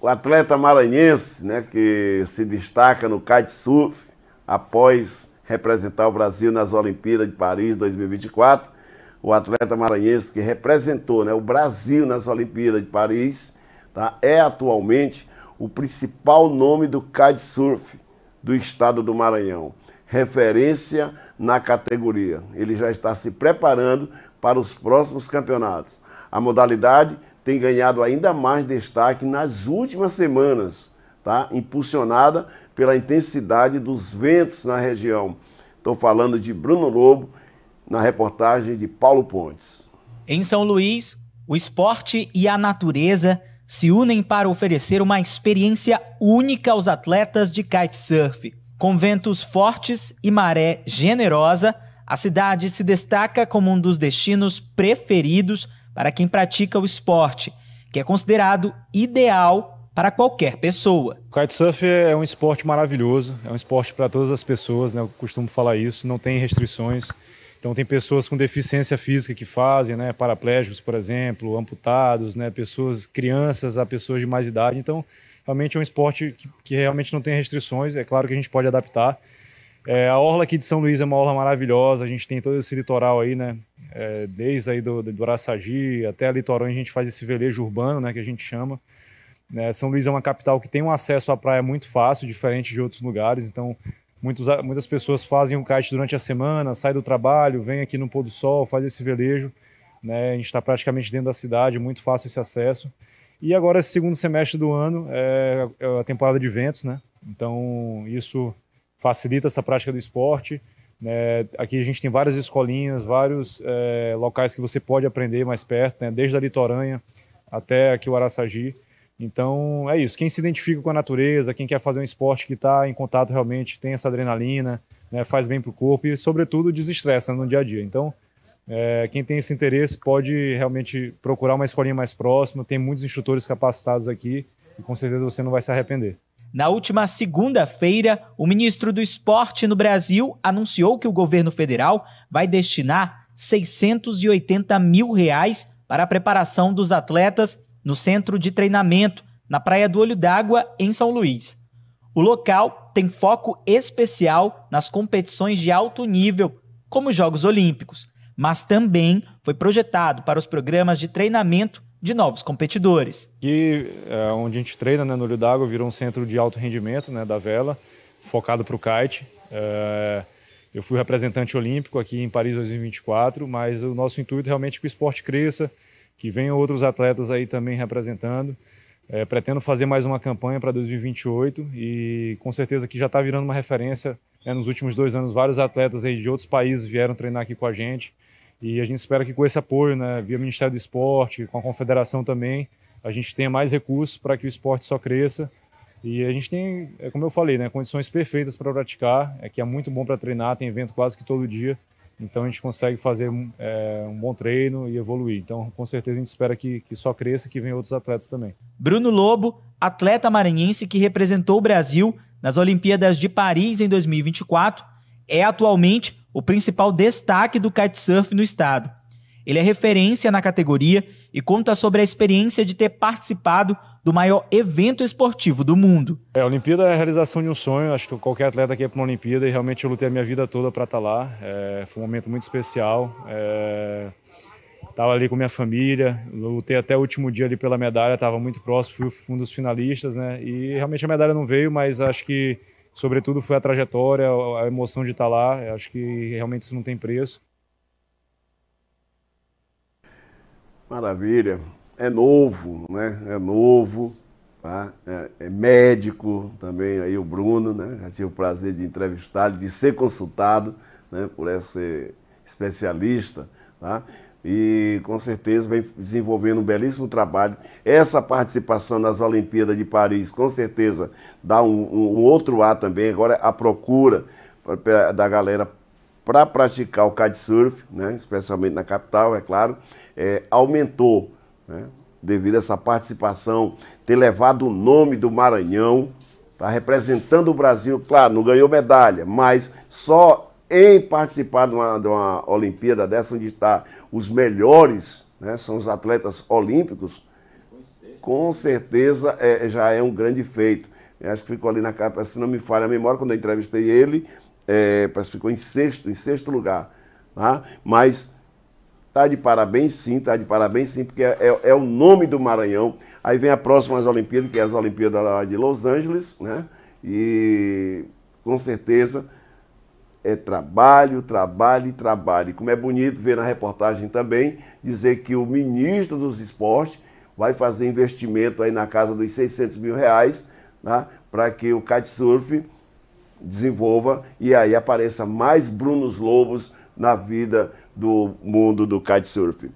O atleta maranhense, né, que se destaca no kitesurf após representar o Brasil nas Olimpíadas de Paris 2024, o atleta maranhense que representou né, o Brasil nas Olimpíadas de Paris, tá, é atualmente o principal nome do kitesurf do estado do Maranhão, referência na categoria. Ele já está se preparando para os próximos campeonatos. A modalidade tem ganhado ainda mais destaque nas últimas semanas, tá? impulsionada pela intensidade dos ventos na região. Estou falando de Bruno Lobo na reportagem de Paulo Pontes. Em São Luís, o esporte e a natureza se unem para oferecer uma experiência única aos atletas de kitesurf. Com ventos fortes e maré generosa, a cidade se destaca como um dos destinos preferidos para quem pratica o esporte, que é considerado ideal para qualquer pessoa. O kitesurf é um esporte maravilhoso, é um esporte para todas as pessoas, né? Eu costumo falar isso, não tem restrições. Então tem pessoas com deficiência física que fazem, né, paraplégicos, por exemplo, amputados, né, pessoas, crianças, a pessoas de mais idade. Então, realmente é um esporte que, que realmente não tem restrições, é claro que a gente pode adaptar. É, a orla aqui de São Luís é uma orla maravilhosa, a gente tem todo esse litoral aí, né, é, desde aí do, do Araçagi até Litorânea, a gente faz esse velejo urbano, né, que a gente chama. É, São Luís é uma capital que tem um acesso à praia muito fácil, diferente de outros lugares, então muitos, muitas pessoas fazem o um kite durante a semana, sai do trabalho, vem aqui no pôr do sol, faz esse velejo, né, a gente está praticamente dentro da cidade, muito fácil esse acesso. E agora, esse segundo semestre do ano, é, é a temporada de ventos, né? Então, isso facilita essa prática do esporte. Né? Aqui a gente tem várias escolinhas, vários é, locais que você pode aprender mais perto, né? desde a Litoranha até aqui o Araçagi. Então é isso. Quem se identifica com a natureza, quem quer fazer um esporte que está em contato realmente, tem essa adrenalina, né? faz bem para o corpo e, sobretudo, desestressa no dia a dia. Então, é, quem tem esse interesse pode realmente procurar uma escolinha mais próxima. Tem muitos instrutores capacitados aqui e com certeza você não vai se arrepender. Na última segunda-feira, o ministro do Esporte no Brasil anunciou que o governo federal vai destinar 680 mil reais para a preparação dos atletas no centro de treinamento na Praia do Olho d'Água, em São Luís. O local tem foco especial nas competições de alto nível, como os Jogos Olímpicos, mas também foi projetado para os programas de treinamento de novos competidores. E é, onde a gente treina, né, no Olho d'Água, virou um centro de alto rendimento né, da vela, focado para o kite. É, eu fui representante olímpico aqui em Paris 2024, mas o nosso intuito realmente é que o esporte cresça, que venham outros atletas aí também representando. É, pretendo fazer mais uma campanha para 2028 e com certeza que já está virando uma referência. Né, nos últimos dois anos, vários atletas aí de outros países vieram treinar aqui com a gente. E a gente espera que com esse apoio, né, via Ministério do Esporte, com a Confederação também, a gente tenha mais recursos para que o esporte só cresça. E a gente tem, é como eu falei, né, condições perfeitas para praticar, é que é muito bom para treinar, tem evento quase que todo dia. Então a gente consegue fazer é, um bom treino e evoluir. Então, com certeza, a gente espera que, que só cresça e que venham outros atletas também. Bruno Lobo, atleta maranhense que representou o Brasil nas Olimpíadas de Paris em 2024, é atualmente o principal destaque do kitesurf no estado. Ele é referência na categoria e conta sobre a experiência de ter participado do maior evento esportivo do mundo. É, a Olimpíada é a realização de um sonho. Acho que qualquer atleta quer ir para uma Olimpíada e realmente eu lutei a minha vida toda para estar tá lá. É, foi um momento muito especial. É... Estava ali com minha família, lutei até o último dia ali pela medalha, estava muito próximo, fui um dos finalistas, né? E realmente a medalha não veio, mas acho que sobretudo foi a trajetória, a emoção de estar lá. Eu acho que realmente isso não tem preço. Maravilha. É novo, né? É novo, tá? É, é médico também, aí o Bruno, né? Já tive o prazer de entrevistá-lo, de ser consultado, né? Por esse especialista, tá? e com certeza vem desenvolvendo um belíssimo trabalho. Essa participação nas Olimpíadas de Paris, com certeza, dá um, um outro ar também. Agora, a procura da galera para praticar o kitesurf, né, especialmente na capital, é claro, é, aumentou, né, devido a essa participação, ter levado o nome do Maranhão, está representando o Brasil, claro, não ganhou medalha, mas só em participar de uma, de uma Olimpíada dessa, onde está os melhores, né, são os atletas olímpicos, com certeza é, é, já é um grande feito. Eu acho que ficou ali na capa, se não me falha a memória, quando eu entrevistei ele, é, parece que ficou em sexto, em sexto lugar. Tá? Mas tá de parabéns sim, tá de parabéns sim, porque é, é, é o nome do Maranhão. Aí vem a próxima as Olimpíadas, que é as Olimpíadas lá de Los Angeles, né? E com certeza é trabalho, trabalho e trabalho. como é bonito ver na reportagem também dizer que o ministro dos esportes vai fazer investimento aí na casa dos 600 mil reais tá? para que o kitesurf desenvolva e aí apareça mais Brunos Lobos na vida do mundo do kitesurf.